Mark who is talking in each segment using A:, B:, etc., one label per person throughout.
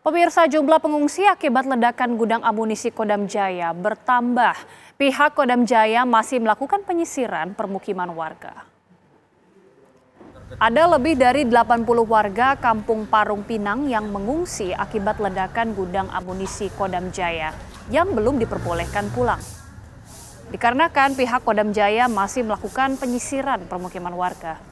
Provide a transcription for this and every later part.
A: Pemirsa jumlah pengungsi akibat ledakan gudang amunisi Kodam Jaya bertambah. Pihak Kodam Jaya masih melakukan penyisiran permukiman warga. Ada lebih dari 80 warga Kampung Parung Pinang yang mengungsi akibat ledakan gudang amunisi Kodam Jaya yang belum diperbolehkan pulang. Dikarenakan pihak Kodam Jaya masih melakukan penyisiran permukiman warga.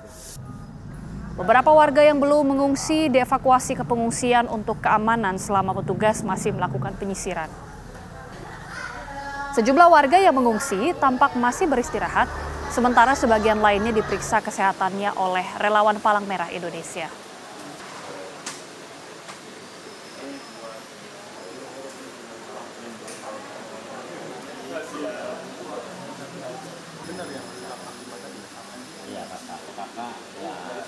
A: Beberapa warga yang belum mengungsi dievakuasi ke pengungsian untuk keamanan selama petugas masih melakukan penyisiran. Sejumlah warga yang mengungsi tampak masih beristirahat, sementara sebagian lainnya diperiksa kesehatannya oleh relawan Palang Merah Indonesia.
B: Ya, iya, ya,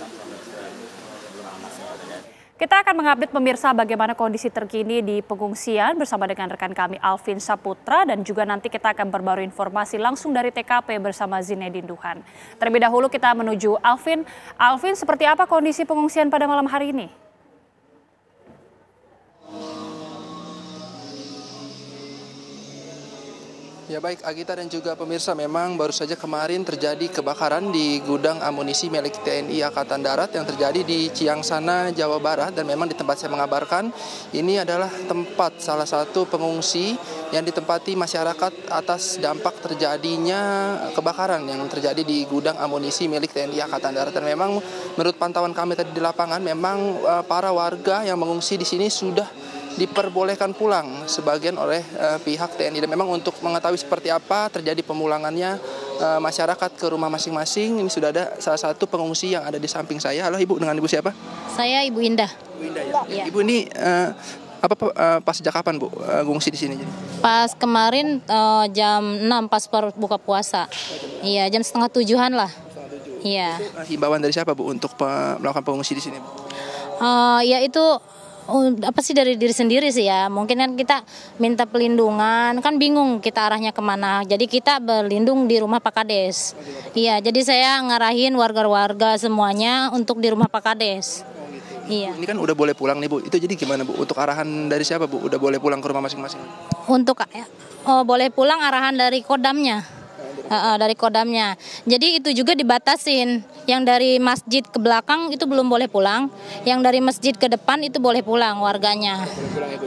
A: kita akan mengupdate pemirsa bagaimana kondisi terkini di pengungsian bersama dengan rekan kami Alvin Saputra dan juga nanti kita akan berbaru informasi langsung dari TKP bersama Zinedine Duhan. Terlebih dahulu kita menuju Alvin. Alvin, seperti apa kondisi pengungsian pada malam hari ini?
C: Ya baik Agita dan juga pemirsa memang baru saja kemarin terjadi kebakaran di gudang amunisi milik TNI Angkatan Darat yang terjadi di Ciangsana, Jawa Barat dan memang di tempat saya mengabarkan ini adalah tempat salah satu pengungsi yang ditempati masyarakat atas dampak terjadinya kebakaran yang terjadi di gudang amunisi milik TNI Angkatan Darat dan memang menurut pantauan kami tadi di lapangan memang eh, para warga yang mengungsi di sini sudah diperbolehkan pulang sebagian oleh uh, pihak TNI dan memang untuk mengetahui seperti apa terjadi pemulangannya uh, masyarakat ke rumah masing-masing ini sudah ada salah satu pengungsi yang ada di samping saya halo ibu dengan ibu siapa
A: saya ibu Indah ibu Indah ya, ya.
C: ibu ini uh, apa uh, pas sejak kapan bu uh, di sini
A: Pas kemarin uh, jam 6 pas buka puasa. Iya jam setengah tujuhan lah. Iya.
C: Uh, himbauan dari siapa bu untuk pe melakukan pengungsi di sini?
A: Uh, ya itu apa sih dari diri sendiri sih ya mungkin kan kita minta pelindungan kan bingung kita arahnya kemana jadi kita berlindung di rumah Pak Kades iya jadi saya ngarahin warga-warga semuanya untuk di rumah Pak Kades Iya. Ini kan udah
C: boleh pulang nih Bu. Itu jadi gimana Bu? Untuk arahan dari siapa Bu? Udah boleh pulang ke rumah masing-masing?
A: Untuk eh, oh boleh pulang arahan dari kodamnya uh, uh, dari kodamnya. Jadi itu juga dibatasin. Yang dari masjid ke belakang itu belum boleh pulang. Yang dari masjid ke depan itu boleh pulang warganya.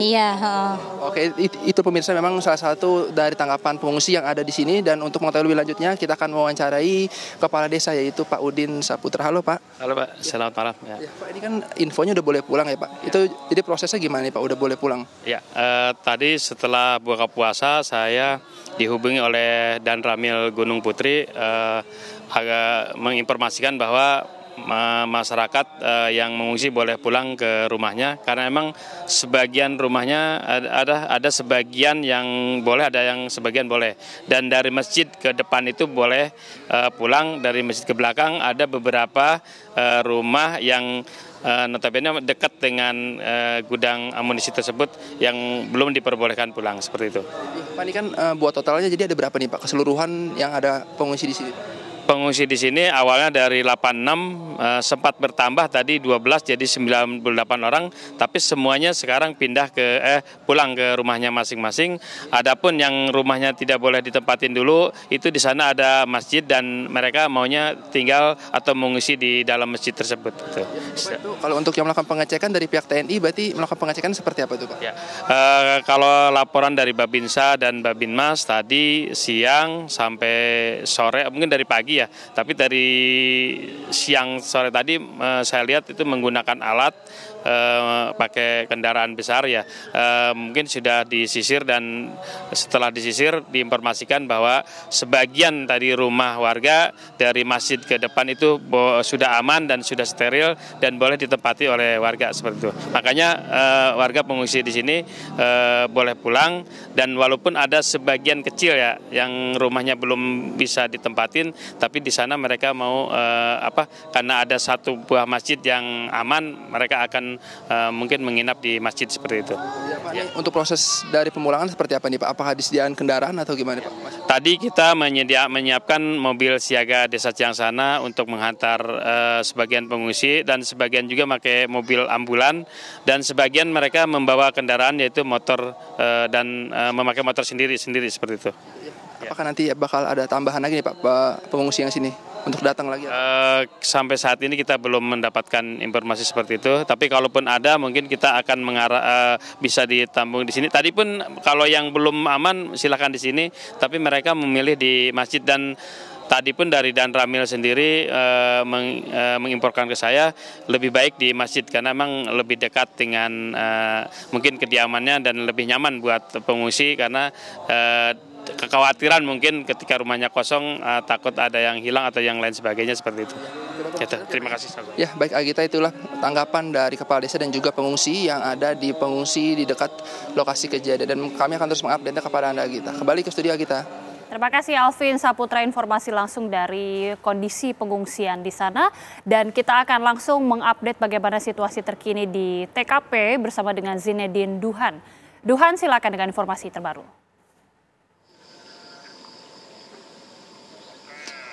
A: Ya, iya. Uh.
C: Oke, itu, itu pemirsa memang salah satu dari tanggapan pengungsi yang ada di sini. Dan untuk mengetahui lebih lanjutnya, kita akan mewawancarai kepala desa yaitu Pak Udin Saputra. Halo Pak.
B: Halo Pak, ya. selamat malam. Ya. Ya, Pak, ini kan
C: infonya udah boleh pulang ya Pak. Ya. Itu jadi prosesnya gimana nih Pak? Udah boleh pulang?
B: Ya, eh, tadi setelah buka puasa saya dihubungi oleh Dan Ramil Gunung Putri eh, agak menginformasikan bahwa masyarakat eh, yang mengungsi boleh pulang ke rumahnya karena memang sebagian rumahnya ada ada sebagian yang boleh ada yang sebagian boleh dan dari masjid ke depan itu boleh eh, pulang dari masjid ke belakang ada beberapa eh, rumah yang notabene dekat dengan gudang amunisi tersebut yang belum diperbolehkan pulang seperti itu.
C: Pak ini kan buat totalnya jadi ada berapa nih Pak keseluruhan yang ada pengungsi di sini?
B: pengungsi di sini awalnya dari 86 eh, sempat bertambah tadi 12 jadi 98 orang tapi semuanya sekarang pindah ke eh pulang ke rumahnya masing-masing. Adapun yang rumahnya tidak boleh ditempatin dulu itu di sana ada masjid dan mereka maunya tinggal atau mengungsi di dalam masjid tersebut.
C: kalau untuk yang melakukan pengecekan dari pihak TNI berarti melakukan pengecekan seperti apa itu Pak?
B: Ya, eh, kalau laporan dari Babinsa dan Babinmas tadi siang sampai sore mungkin dari pagi lagi ya. Tapi dari siang sore tadi eh, saya lihat itu menggunakan alat Eh, pakai kendaraan besar ya e, mungkin sudah disisir dan setelah disisir diinformasikan bahwa sebagian tadi rumah warga dari masjid ke depan itu sudah aman dan sudah steril dan boleh ditempati oleh warga seperti itu. Makanya e, warga pengungsi di sini e, boleh pulang dan walaupun ada sebagian kecil ya yang rumahnya belum bisa ditempatin tapi di sana mereka mau e, apa karena ada satu buah masjid yang aman mereka akan uh, mungkin menginap di masjid seperti itu. Ya,
C: Pak, ya. Untuk proses dari pemulangan seperti apa nih Pak? Apakah disediakan kendaraan atau gimana Pak?
B: Tadi kita menyedia, menyiapkan mobil siaga desa Ciangsana untuk menghantar uh, sebagian pengungsi dan sebagian juga pakai mobil ambulan dan sebagian mereka membawa kendaraan yaitu motor uh, dan uh, memakai motor sendiri-sendiri seperti itu. Iya.
C: Apakah nanti bakal ada tambahan lagi nih Pak pengungsi yang sini? untuk datang
B: lagi? Uh, sampai saat ini kita belum mendapatkan informasi seperti itu. Tapi kalaupun ada, mungkin kita akan mengarah uh, bisa ditambung di sini. Tadi pun kalau yang belum aman silakan di sini. Tapi mereka memilih di masjid dan tadi pun dari Dan Ramil sendiri e, meng, e, mengimporkan ke saya lebih baik di masjid karena memang lebih dekat dengan e, mungkin kediamannya dan lebih nyaman buat pengungsi karena kekhawatiran mungkin ketika rumahnya kosong e, takut ada yang hilang atau yang lain sebagainya seperti itu. Ya, terima kasih.
C: Ya baik Agita itulah tanggapan dari kepala desa dan juga pengungsi yang ada di pengungsi di dekat lokasi kejadian dan kami akan terus mengupdate kepada anda Agita. Kembali ke studio Agita.
A: Terima kasih Alvin Saputra informasi langsung dari kondisi pengungsian di sana dan kita akan langsung mengupdate bagaimana situasi terkini di TKP bersama dengan Zinedine Duhan. Duhan silakan dengan informasi terbaru.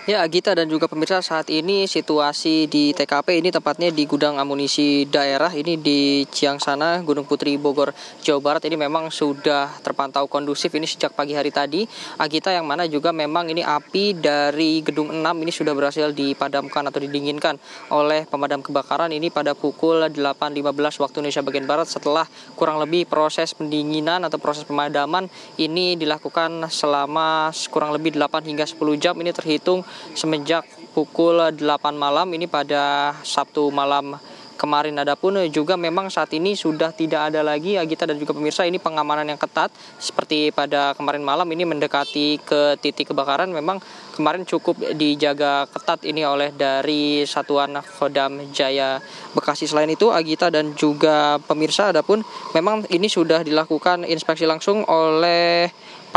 D: Ya, Agita dan juga pemirsa saat ini situasi di TKP ini tepatnya di gudang amunisi daerah ini di Ciang sana Gunung Putri Bogor Jawa Barat ini memang sudah terpantau kondusif ini sejak pagi hari tadi. Agita yang mana juga memang ini api dari gedung 6 ini sudah berhasil dipadamkan atau didinginkan oleh pemadam kebakaran ini pada pukul 8.15 waktu Indonesia bagian barat setelah kurang lebih proses pendinginan atau proses pemadaman ini dilakukan selama kurang lebih 8 hingga 10 jam ini terhitung semenjak pukul 8 malam ini pada Sabtu malam kemarin. ada pun eh, juga memang saat ini sudah tidak ada lagi Agita dan juga pemirsa ini pengamanan yang ketat seperti pada kemarin malam ini mendekati ke titik kebakaran memang kemarin cukup dijaga ketat ini oleh dari Satuan Kodam Jaya Bekasi. Selain itu Agita dan juga pemirsa adapun memang ini sudah dilakukan inspeksi langsung oleh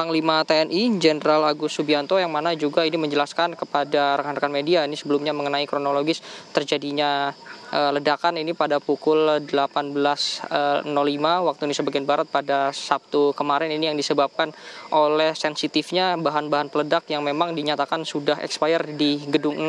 D: Panglima TNI Jenderal Agus Subianto yang mana juga ini menjelaskan kepada rekan-rekan media ini sebelumnya mengenai kronologis terjadinya eh, ledakan ini pada pukul 18.05 eh, waktu Indonesia bagian barat pada Sabtu kemarin ini yang disebabkan oleh sensitifnya bahan-bahan peledak yang memang dinyatakan sudah expired di gedung 6.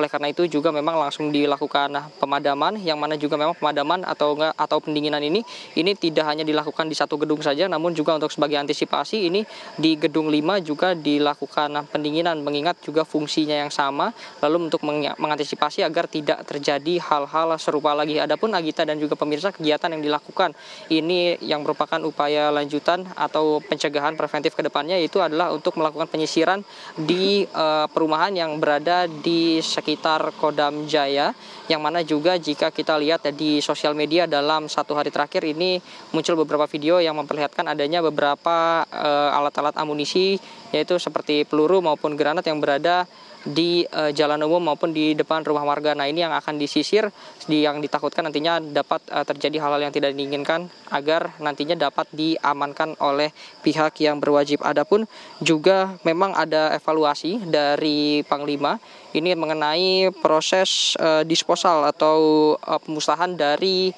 D: Oleh karena itu juga memang langsung dilakukan pemadaman yang mana juga memang pemadaman atau enggak atau pendinginan ini ini tidak hanya dilakukan di satu gedung saja namun juga untuk sebagai antisipasi ini di gedung 5 juga dilakukan pendinginan mengingat juga fungsinya yang sama lalu untuk mengantisipasi agar tidak terjadi hal-hal serupa lagi. Adapun Agita dan juga pemirsa kegiatan yang dilakukan ini yang merupakan upaya lanjutan atau pencegahan preventif ke depannya yaitu adalah untuk melakukan penyisiran di uh, perumahan yang berada di sekitar Kodam Jaya yang mana juga jika kita lihat ya di sosial media dalam satu hari terakhir ini muncul beberapa video yang memperlihatkan adanya beberapa eh, alat-alat uh, alat -alat alat-alat amunisi yaitu seperti peluru maupun granat yang berada di e, jalan umum maupun di depan rumah warga. Nah, ini yang akan disisir yang ditakutkan nantinya dapat e, terjadi hal-hal yang tidak diinginkan agar nantinya dapat diamankan oleh pihak yang berwajib. Adapun juga memang ada evaluasi dari Panglima ini mengenai proses e, disposal atau e, pemusnahan dari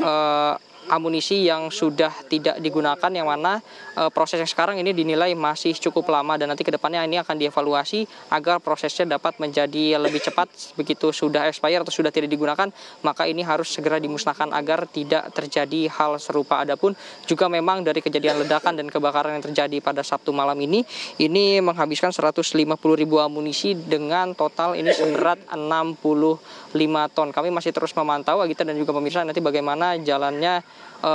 D: e, amunisi yang sudah tidak digunakan yang mana e, proses yang sekarang ini dinilai masih cukup lama dan nanti kedepannya ini akan dievaluasi agar prosesnya dapat menjadi lebih cepat begitu sudah expire atau sudah tidak digunakan maka ini harus segera dimusnahkan agar tidak terjadi hal serupa. Adapun juga memang dari kejadian ledakan dan kebakaran yang terjadi pada Sabtu malam ini ini menghabiskan 150 ribu amunisi dengan total ini seberat 65 ton. Kami masih terus memantau Agita dan juga pemirsa nanti bagaimana jalannya e,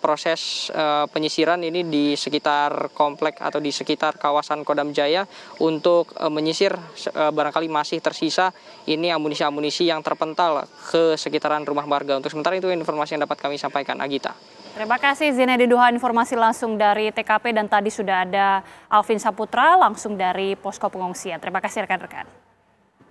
D: proses e, penyisiran ini di sekitar komplek atau di sekitar kawasan Kodam Jaya untuk e, menyisir e, barangkali masih tersisa ini amunisi-amunisi yang terpental ke sekitaran rumah warga. Untuk sementara itu informasi yang dapat kami sampaikan Agita.
A: Terima kasih Zinedi Duha informasi langsung dari TKP dan tadi sudah ada Alvin Saputra langsung dari Posko Pengungsian. Terima kasih rekan-rekan.